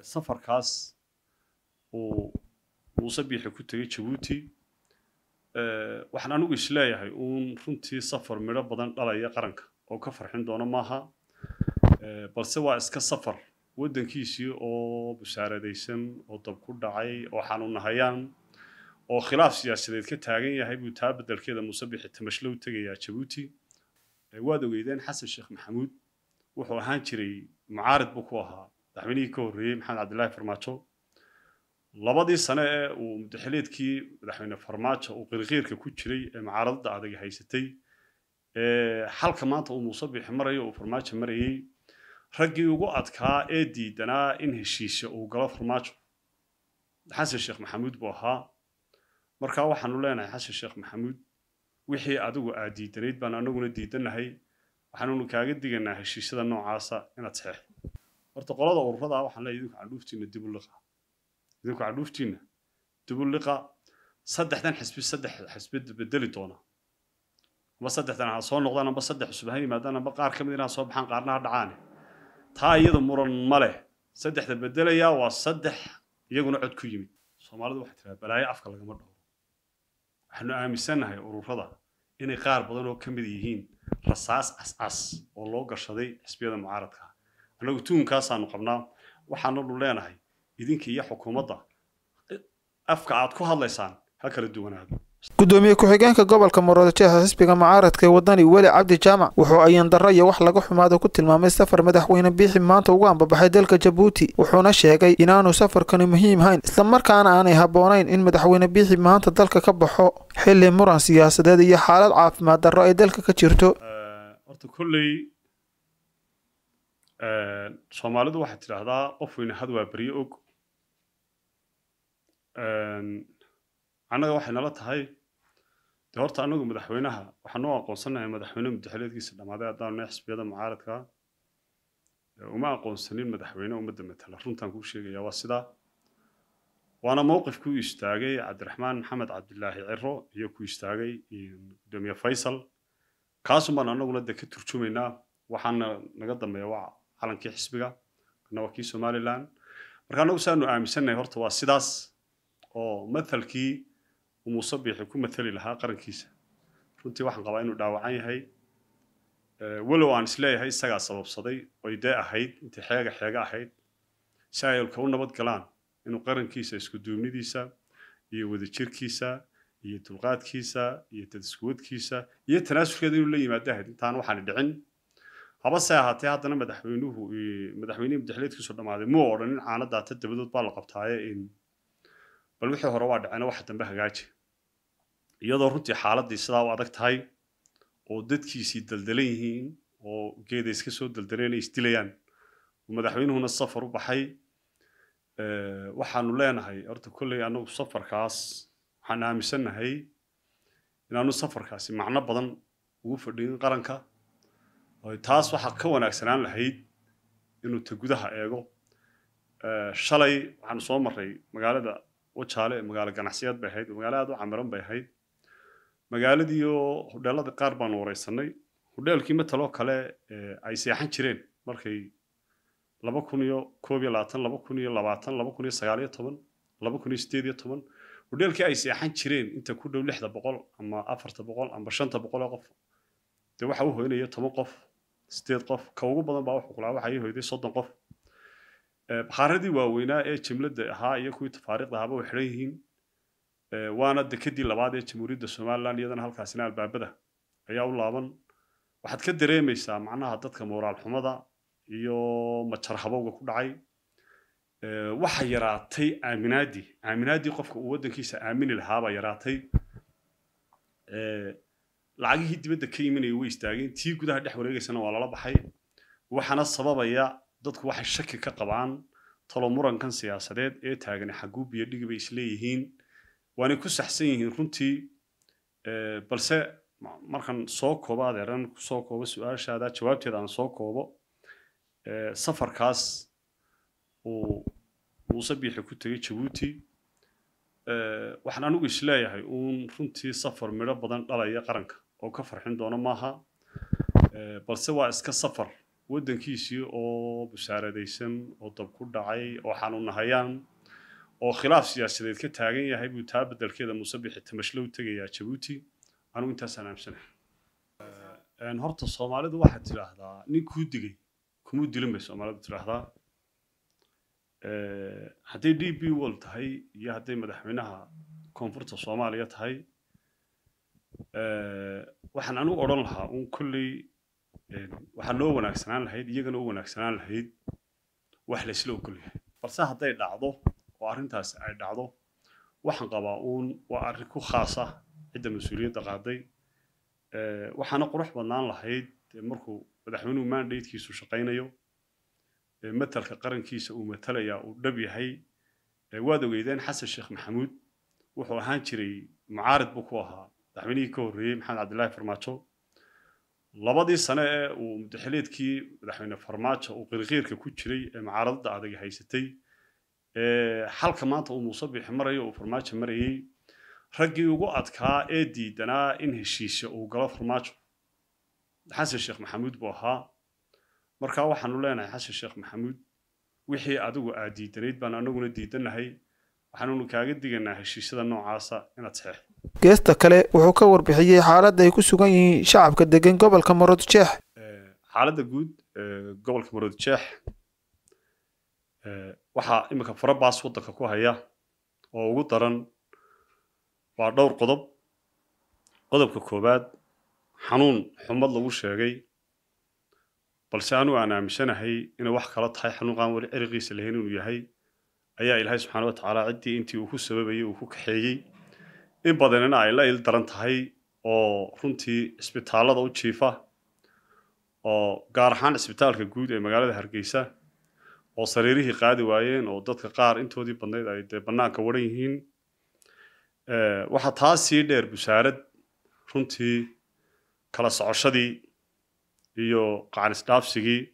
safarkaas uu muuse biixi ku tegay jabuuti waxaan anigu isleeyahay uun runtii safar midho badan dhalaya qaranka oo ka farxin doono maaha balse waa iska safar waddankiisii oo busaaradaysan oo dab ku dhacay oo xanuunahayaan oo khilaaf siyaasadeed ka taagan yahay buu taa bedelkeeda muuse biixi tamashlow tegayaa jabuuti waad ogeydeen xasan sheekh maxamuud wuxuu ahaan jiray mucaarid buu ku ahaa madaxweynihii ka horreeyey maxamed cabdillaahi farmaajo labadii sane ee uu mudaxiliidkii madaxweyne farmaajo uu qirqiirka ku jiray ee mucaaradada adag haysatay ee xalka maanta uu muuse bixi marayo uu farmaajo marayey raggii ugu adkaa ee diidanaa in heshiisya uu galo farmaajo xasan sheekh maxamuud buu ahaa markaa waxaanu leenahay xasan sheekh maxamuud wixii adigu aad diidanayd baan anaguna diidanahay waxaanunu kaaga diganaa heshiisyada noocaasa inaad saxeexdo horta qolada ururada waxaan leeyahay idinku candhuuftiina dib u liqa idinku candhuuftiina dib saddexdan xisbi saddex xisbid bedeli doona ama saddexdan ha soo noqdaan amba saddex cusub ha yimaadaan amba qaar ka mid inaa soo baxaan qaarna ha dhacaane taa iyada muran ma leh saddexda bedelayaa waa saddex iyaguna cod ku yimid soomaalidu waxay tiraa balaayo afka lagama dhowro waxaanu aaminsannahay ururada inay qaar badan oo ka mid yihiin rasaas cas-cas oo loo gashaday xisbiyada mucaaradka annagu tuunkaasaanu qabnaa waxaananu leenahay idinka iyo xukuumadda afka aad ku hadlaysaan ha kala duwanaado gudoomiye ku-xigeenka gobolka muroodjeha xisbiga mucaaradka ee wadani weli cabdi jaamac wuxuu ayan iyo wax laga xumaado ku tilmaamay safar madaxweyne biixi maanta uga ambabaxay dalka jabuuti wuxuuna sheegay inaanu safarkani muhiim hayn islamarkaana aanay habboonayn in madaxweyne biixi maanta dalka ka baxo xilli muran siyaasadeed iyo xaalad caafimaad darro ay dalka ka jirto soomaalidu waxay tidhaahdaa qof weyne had waa beryo og annaga waxay nala tahay de horta anagu madaxweynaha waxaanoo aqoonsanahay madaxweyne mudaxeleedkiisa dhammaaday haddaan nahay xisbiyada mucaaradka uma aqoonsanin madaxweyne ummadda matala runtaan kuu sheegaya waa sidaa waana ku istaagay cabdiraxmaan maxamed cabdilaahi ciro iyo ku istaagay gudoomiye faysal kaasunbaan anaguna de ka turjumaynaa waxaana naga dambeeya waa calankii xisbiga kana waa kii somalilan marka anagu saanu aaminsannahay horta waa sidaas oo mathalkii muuse biixi ku mathali lahaa qarankiisa runtii waxaan qabaa inuu dhaawacan yahay walow aan isleeyahay isagaa sababsaday oy dee ahayd intay xeega xeega ahayd si ay olka u nabad galaan inuu qarankiisa isku duubnidiisa iyo wadajirkiisa iyo dulqaadkiisa iyo dadiskuwadkiisa iyo tanaasulkeeda inuu la yimaado ahayd intaan waxaan dhicin habase ahaatee haddana madaxweynuhu madaxweynihii madaxleedka dhamaaday muu odhanin caanadaata dabadood baa la qabtaaye bal wixii hore waa dhacena waxa dambe hagaaji iyadoo runtii xaaladii sidaa u adag tahay oo dadkiisii daldalan yihiin oo geeda iska soo daldaleen ay isdilayaan madaxweynuhuna safar u baxay waxaanu leenahay horta kolley anagu safarkaas waxaan aaminsannahay inaanu safarkaasi macno badan ugu fadhiyin qaranka taas waxaa ka wanaagsanaan lahayd inuu ta gudaha eego eh, shalay waxaanu soo maray magaalada wajaale ee magaalo ganacsiyeed bay ahayd magaalo aad u camiran bay ahayd magaaladii oo hudheelada qaar baanu wareysanay hudheelkii mataloo kale eh, ay seexan jireen markay laba kun iyo koob iyo labaatan laba kun iyo labaatan laba kun iyo sagaal iyo toban laba kun iyo sideed iyo toban hudheelkii ay seexan jireen inta ku dhow lixda boqol ama afarta boqol ama shanta boqol oo qof dee waxa u hoynaya toban qof sideed qof ka ugu badan baa uxuqlaa waxaa ii hoyday soddon qof xaaradii waaweynaa ee jimlada ahaa iyo kuwii tafaariiqda ahaaba way xidhan yihiin waana dekadii labaad ee jamhuuriyadda somaliland iyadana halkaasina albaabada ayaa u laaban waxaad ka dareemaysaa macnaha dadka mooraal xumada iyo majarhabowga ku dhacay waxa yaraatay aaminaadii aaminaadii qofka uu waddankiisa aamini lahaabaa yaraatay lacagihii dibadda ka imanaya way istaageen tii gudaha dhex wareegaysana waa lala baxay waxaana sababaya dadku waxay shaki ka qabaan talo murankan siyaasadeed ee taagani xagguu biyo dhigi bay isleeyihiin waanay ku saxsan yihiin runtii eh, balse markan soo koobo adeeran kusoo koobo su-aashaada jawaabteeda aan soo koobo eh, safarkaas uu muuse biixi ku tegay jabuuti Eh, waxaan anigu isleeyahay uun runtii safar midho badan dhalaya qaranka oo ka farxin doono maaha eh, balse waa iska safar waddankiisii oo busaaradaysan oo dab ku dhacay oo xanuunahayaan oo khilaaf siyaasadeed ka taagan yahay buu taa bedelkeeda muuse bixi tamashlow tegayaa jabuuti anugu intaasaan aamsanahay eh, horta soomaalidu waxaad tidhaahdaa nin kuu digay kumuu dilin bay soomaalidu tidhaahdaa Eh, hadday d p world tahay iyo hadday madaxweynaha koonfurta soomaaliya tahay eh, waxaan anugu odhan lahaa un kolley eh, waxaa noo wanaagsanaan lahayd iyagana u wanaagsanaan lahayd wax laysla ogol balse hadday dhacdo oo arrintaasi ay dhacdo waxaan qabaa uun waa arrin ku khaasa cidda mas-uuliyadda qaaday waxaana qurux badnaan lahayd markuu madaxweynuhu mandatekiisu shaqaynayo مثل قرن كيس أو مثل يا ودبي هاي وادو جيدان حسن الشيخ محمود وحو هانشري معارض بكوها دحمني كوري محمد عبد الله فرماتشو لبضي سنة ومدحليت كي دحمني فرماتشو وغير كوتشري معارض دعادي هاي ستي حلقة مانتا ومصبي حمري وفرماتش مري رجي وقعد كا ادي دنا انهشيش وقرا فرماتشو حسن الشيخ محمود بوها markaa waxaanu leenahay xasan sheekh maxamuud wixii adigu aad diidanayd baan anaguna diidanahay waxaanunu kaaga diganaa heshiisyada noocaasa inaad saxeexdo geesta kale wuxuu ka warbixiyey xaaladda ay ku sugan yihiin shacabka degan gobolka maroodjeex eh, xaaladda guud eh, gobolka maroodjeex eh, waxaa iminka farabaas waddanka ku haya oo ugu daran waa dhowr qodob qodobka koowaad xanuun xumad lagu sheegay balse anuu aan aaminsanahay inay wax kala tahay xanuuqaan weli ceriqiisa lahayn inuu yahay ayaa ilaahay subxaana tacaala ciddii intii uu ku sababayey uu ku kaxeeyey in badanina ay la il daran tahay oo runtii cisbitaalada u jiifa oo gaar ahaan cisbitaalka guud ee magaalada hargeysa oo sariirihii qaadi waayeen oo dadka qaar intoodii badnayd ay dee bannaanka waran yihiin waxaa taasii dheer busaarad runtii kala socoshadii iyo qacan isdhaafsigii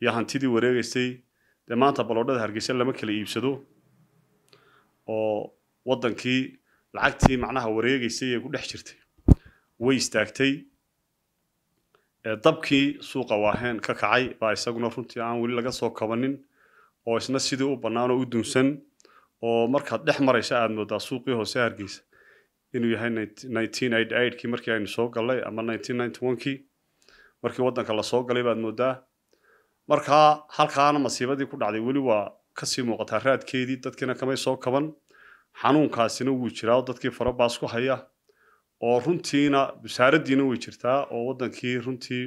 iyo hantidii wareegaysay dee maanta baloodhada hargeysa lama kala iibsado oo waddankii lacagtii macnaha wareegaysay ee ku dhex jirtay way istaagtay ee dabkii suuqa waaheen ka kacay baa isaguna runtii aan weli laga soo kabanin oo isna sidii u bannaan oo u dunsan oo markaad dhex maraysa aad moodaa suuqii hoose hargeysa inuu yahay kii markii aynu soo gallay ama kii markii waddanka lasoo galay baad moodaa markaa halkaana masiibadii ku dhacday weli waa kasii muuqataa raadkeedii dadkiina kamay soo kaban xanuunkaasina wuu jiraa dadkii farabaas ku haya oo runtiina wasaaradiina way jirtaa oo waddankii runtii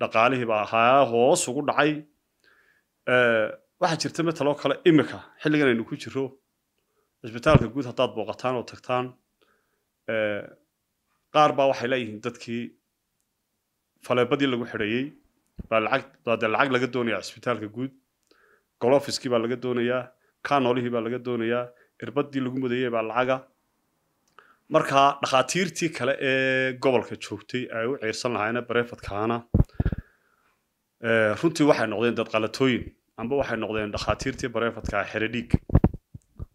dhaqaalihiiba ahaa hoos ugu dhacay waxaa jirta oo kale imika xilligan aynu ku jiro cisbitaalka guud haddaad booqataan oo tagtaan qaar baa waxay leeyihiin dadkii faleebadii lagu xidhayey baa de lacag laga doonaya cisbitaalka guud golofiskii baa laga doonayaa kaanoolihii baa laga doonayaa irbadii lagu mudayey baa lacaga markaa dhakhaatiirtii kale ee gobolka joogtay ay u ciirsan lahaayna barefadkaana eh, runtii waxay noqdeen dad qalatooyin amba waxay noqdeen dhakhaatiirtii barefadkaa xeredhiig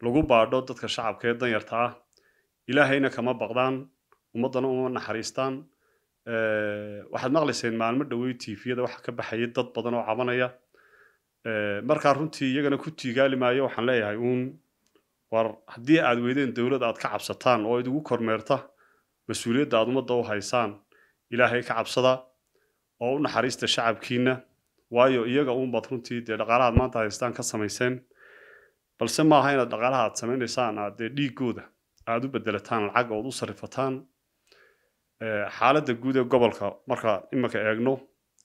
lagu baadho dadka shacabka ee danyarta ah ilaahayna kama baqdaan ummaddana uma naxariistaan Eh, waxaad maqlayseen maalmo dhawey tviyada waxa ka baxaya dad badan oo cabanaya eh, markaa runtii iyagana ku tiigaali maayo waxaan leeyahay uun war haddii aad weydeen dowlad aad ka cabsataan oo idigu kormeerta mas-uuliyadda aad ummadda u haysaan ilaahay ka cabsada oo u naxariista shacabkiina waayo iyaga uunbaad runtii dee dhaqaalahaad maanta haystaan ka samayseen balse maaha inaad dhaqaalaha aad samaynaysaan aad dee dhiiggooda aad u bedelataan lacag ood u sarifataan xaaladda guud ee gobolka marka imika eegno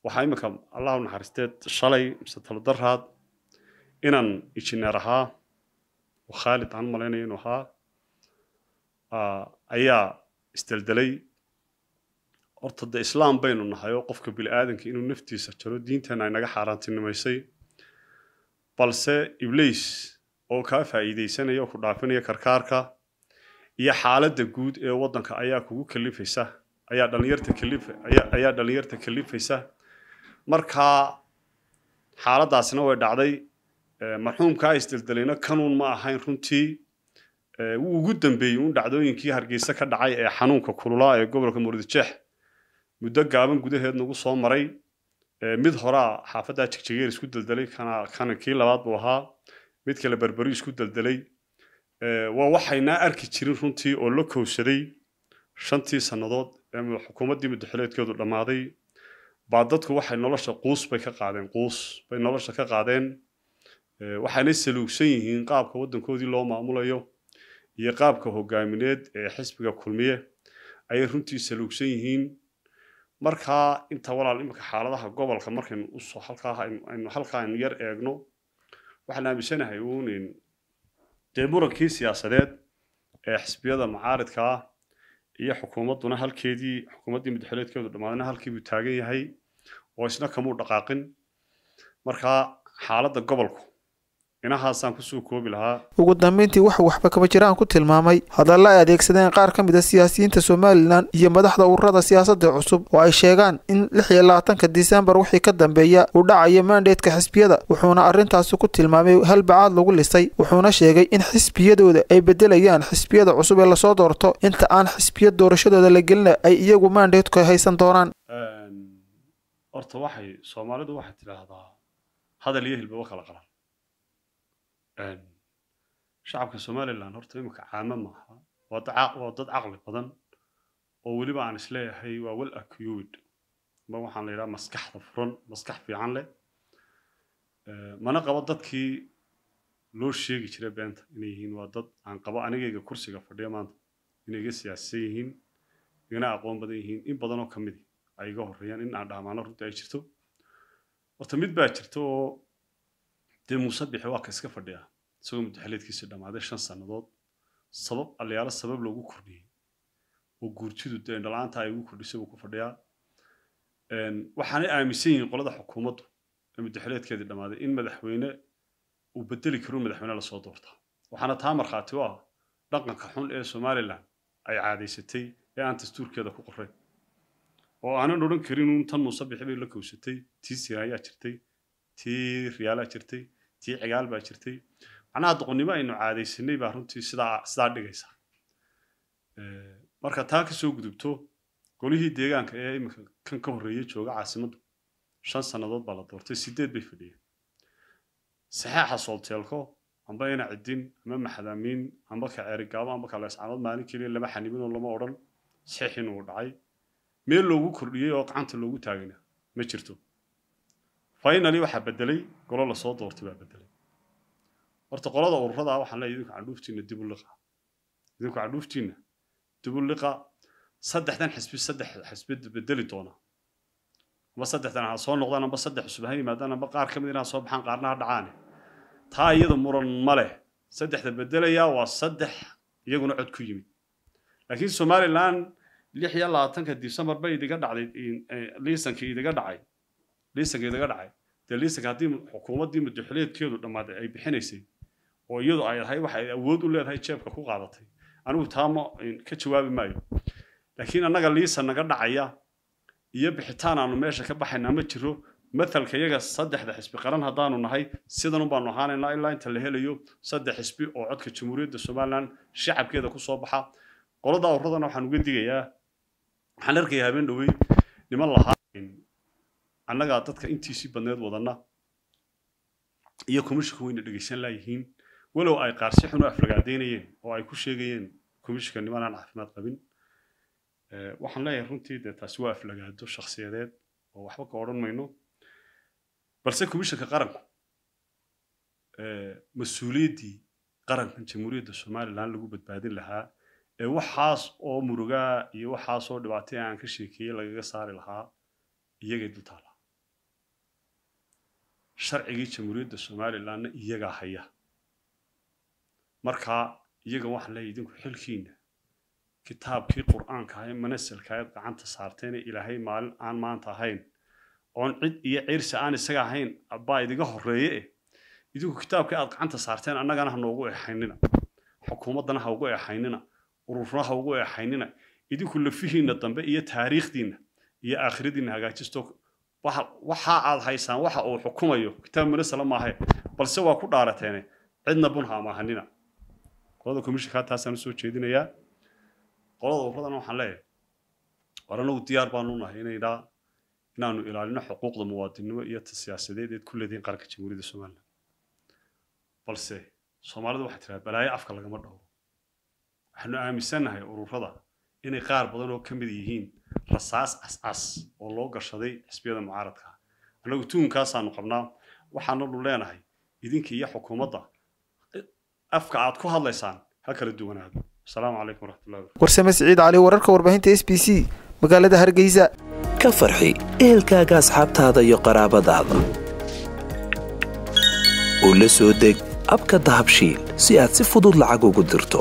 waxaa iminka allahu naxariisteed shalay mise talodaraad inaan injineer ahaa oo khaalid aan malaynaya inuu ahaa ayaa isdeldelay horta de islaam baynu nahay oo qofka bini-aadanka inuu naftiisa jaro diinteena ay naga xaaraantinimaysay balse ibliis oo kaa faa'iidaysanaya oo ku dhaafinaya karkaarka iyo xaaladda guud ee waddanka ayaa kugu kalifaysa ayaa dhalinyarta kalifa ayaa dhalinyarta kalifaysa markaa xaaladaasna way dhacday marxuumkaa isdeldelayna kanuun ma ahayn runtii wuu ugu dambeeyey un dhacdooyinkii hargeysa ka dhacay ee xanuunka kululaa ee gobolka muurdijeex muddo gaaban gudaheed nagu soo maray mid horaa xaafaddaa jigjigeer isku deldelay kana kii labaad buu ahaa mid kale berberi isku deldelay waa waxaynaa arki jirin runtii oo la kowsaday shantii sannadood xukuumaddii mudaxileedkeedu dhammaaday baa dadku waxay nolosha quus bay ka qaadeen quus bay nolosha ka qaadeen waxaanay saluugsan yihiin qaabka waddankoodii loo maamulayo iyo qaabka hogaamineed ee xisbiga kulmiye ayay runtii saluugsan yihiin markaa inta walaal imika xaaladaha gobolka markaynu usoo halkaa aynu halkaaynu yar eegno waxaan aaminsanahay uun dee murankii siyaasadeed ee xisbiyada macaaridka ah iyo xukuumadduna halkeedii xukuumaddii madaxweyneedkeedu dhamaadna halkii buu taagan yahay oo isna kamuu dhaqaaqin markaa xaaladda gobolku dhinaxaasaan kusoo koobi lahaa ugu dambeyntii wax waxba kama jiraan ku tilmaamay hadalla ay adeegsadeen qaar ka mid a ah siyaasiyiinta somalilan iyo madaxda ururada siyaasadda cusub oo ay sheegaan in lix iyo labaatanka disembar wixii ka dambeeya uu dhacayo mandaydka xisbiyada wuxuuna arrintaasi ku tilmaamay halbacaad lagu lisay wuxuuna sheegay in xisbiyadooda ay bedelayaan xisbiyada cusub ee lasoo doorto inta aan xisbiya doorashadooda la gelina ay iyagu mandaydku haysan doonaan horta waxay soomaalidu waxay tidhaahdaa hadal iyo hilbaba kala qalan shacabka somalilan horta imika caamo maaha waa dad caqli badan oo weliba aan isleeyahay waa well accuid ma waxaan la yidhaha maskaxda furan maskax fiican leh mana qabo dadkii loo sheegi jiray beenta inay yihiin waa dad aan qabo anigayga kursiga fadhiya maanta inay iga siyaasisan yihiin igana aqoon badan yihiin in badanoo ka midi ay iga horreeyaan in aan dhaamaano runtii ay jirto horta mid baa jirta oo dee muuse bixi waa ka iska fadhiya isagoo muddaxeleedkiisii dhammaaday shan sannadood sabab aliyaalo sabab loogu kordhiyey oo guurtidu dee indhalaanta ay ugu kordhisay buu ku fadhiyaa waxaanay aaminsan yihiin qolada xukuumaddu ee muddaxeleedkeedii dhammaaday in madaxweyne uu bedeli karo madaxweyne lasoo doortaa waxaana taa markhaati u ah dhaqanka xun ee somalilan ay caadaysatay ee aan dastuurkeeda ku qoray oo aanan odhan karin uun tan muuse bixi bay la kowsatay tii ayaa jirtay tii riyaalaa jirtay tii cigaal baa jirtay macnaha doqonnimo aynu caadaysanay baa runtii sidaa sidaa dhigaysaa marka taa kasoo gudubto golihii deegaanka ee imika kan ka horreeya jooga caasimaddu shan sannadood baa la doortay sideed bay fadhiyeen saxeexa soolteelko amba ina ciddin ama maxadamiin amba ka ceerigaabo amba kaleescanood maalin keliya lama xanibin oo lama odhan saxiix uu dhacay meel loogu kordhiyey oo gacanta loogu taagana ma jirto finally waxaa bedelay golo lasoo doortay baa bedelay horta qolada ururada ah waxaan leeyahay idinku candhuuftiina dib u liqa idinku candhuuftiina dib saddexdan xisbi saddex xisbid bedeli doona ama saddexdan ha soo noqdaan amba saddex cusub ha yimaadaan amba qaar ka mid inaa soo baxaan qaarna ha dhacaane taa iyada muran ma leh saddexda bedelayaa waa saddex iyaguna cod ku yimid laakiin somalilan lix iyo labaatanka disembar bay idiga dhacday eh, liisankii idiga dhacay liisankii laga dhacay dee liisanka haddii xukuumaddii madaxweyneedkeedu dhammaad ay bixinaysay oo iyadu ay ahay waxa ay awood u leedahay jeebka ku qaadatay anigu taama ka jawaabi maayo laakiin annaga liisa naga dhacaya iyo bixitaan aanu meesha ka baxaynaa ma jiro matalka iyaga saddexda xisbi qaran haddaanu nahay sidanun baanu ahaanaynaa ilaa inta la helayo saddex xisbi oo codka jamhuuriyadda somalilan shacabkeeda ku soo baxa qolada awradana waxaan uga digayaa waxaan arkayaa habeen dhowey niman lahaa annagaa dadka intiisii badneed wadana iyo komishanka wayna dhegeysan laayihiin walow ay qaarsi si xun u afragaadeynayeen oo ay ku sheegayeen komishanka nimanaan caafimaad qabin eh, waxaan leeyahay runtii dee taasi waa aflagaado shaksiyadeed oo waxba ka odhan mayno balse komishanka qaranku eh, mas-uuliyaddii qaranka jamhuuriyadda somalilan lagu badbaadin lahaa ee waxaas oo murugaa iyo waxaasoo dhibaatay aan ka sheekeeyey lagaga saari lahaa iyagay dul taala sharcigii jamhuuriyadda somalilanna iyagaa haya markaa iyaga waxaan leeyay idinku xilkiina kitaabkii qur-aanka ahay manasalka aad gacanta saarteene ilaahay maalin aan maanta ahayn oon cid iyo ciirsi aan isaga ahayn baa idiga horeeye eh idinku kitaabkii aad gacanta saarteen annagana hanoogu noogu eexaynina xukuumaddana ha ugu eexaynina ururna ha ugu eexaynina idinku lafihiinna dambe iyo taariikhdiinna iyo aakhiradiinna hagaajistoo waxa aad haysaan waxa uu xukumayo kitaab munasala maahe balse waa ku dhaarateene cidna bunha ma qolada komishinka taasaan usoo jeedinayaa qolada ururadana waxaan leeyahay war anagu diyaar baanu nahay inaynaa inaanu ilaalino xuquuqda muwaadinnimo iyo ta siyaasadeed eed ku leedihiin qaranka jamhuuriyadda somalilan balse soomaalidu waxay tidhaha balaayo afka lagama dhowro waxaanu aaminsannahay ururada inay qaar badan oo ka mid yihiin rasaas cascas oo loo gashaday xisbiyada mucaaradka annagu tuunkaasaanu qabnaa waxaanadhu leenahay idinka iyo xukuumadda afka aad ku hadlaysaan ha kala duwanaado asalaamu calaykum waraxmatullahi warsame siciid cali wararka warbaahinta s b c magaalada hargeysa ka farxi ehelkaaga asxaabtaada iyo qaraabadaada u la soo deg abka dahabshiil si aad si fudud lacag ugu dirto